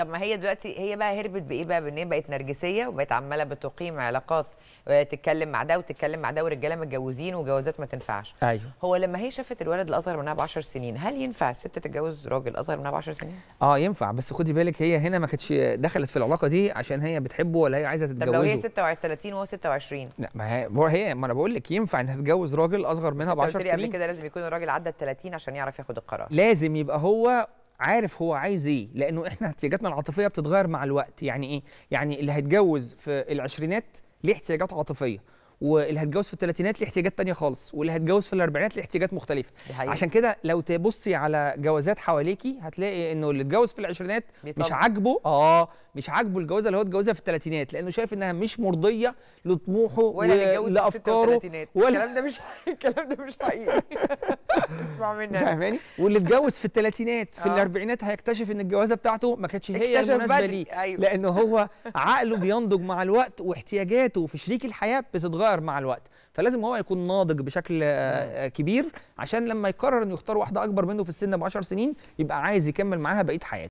طب ما هي دلوقتي هي بقى هربت بايه بقى بان هي بقت نرجسيه وبقت عماله بتقيم علاقات آه، تتكلم مع ده وتتكلم مع ده ورجاله متجوزين وجوازات ما تنفعش ايوه هو لما هي شافت الولد الاصغر منها ب 10 سنين هل ينفع الست تتجوز راجل اصغر منها ب 10 سنين اه ينفع بس خدي بالك هي هنا ما كانتش دخلت في العلاقه دي عشان هي بتحبه ولا هي عايزه تتجوزه طب لو هي 36 وهو 26 لا ما هي ما هي ما انا بقول لك ينفع انها تتجوز راجل اصغر منها ب 10 سنين قبل كده لازم يكون الراجل عدى ال 30 عشان يعرف ياخد القرار لازم يبقى هو عارف هو عايز ايه لانه احنا احتياجاتنا العاطفيه بتتغير مع الوقت يعني ايه يعني اللي هيتجوز في العشرينات ليه احتياجات عاطفيه واللي هيتجوز في الثلاثينات ليه احتياجات ثانيه خالص واللي هيتجوز في الاربعينات ليه احتياجات مختلفه عشان كده لو تبصي على جوازات حواليكي هتلاقي انه اللي اتجوز في العشرينات بيطلع. مش عاجبه اه مش عاجبه الجوازه اللي هو اتجوزها في الثلاثينات لانه شايف انها مش مرضيه لطموحه ولا لافكاره ولا الكلام ده مش الكلام ده مش حقيقي اسمع مني فاهماني واللي اتجوز في الثلاثينات في آه. الاربعينات هيكتشف ان الجوازه بتاعته ما كانتش هي المناسبه ليه أيوه. لان هو عقله بينضج مع الوقت واحتياجاته في شريك الحياه بتتغير بتتغير مع الوقت فلازم هو يكون ناضج بشكل آه، آه، كبير عشان لما يقرر انه يختار واحده اكبر منه في السن ب 10 سنين يبقى عايز يكمل معاها بقيه حياته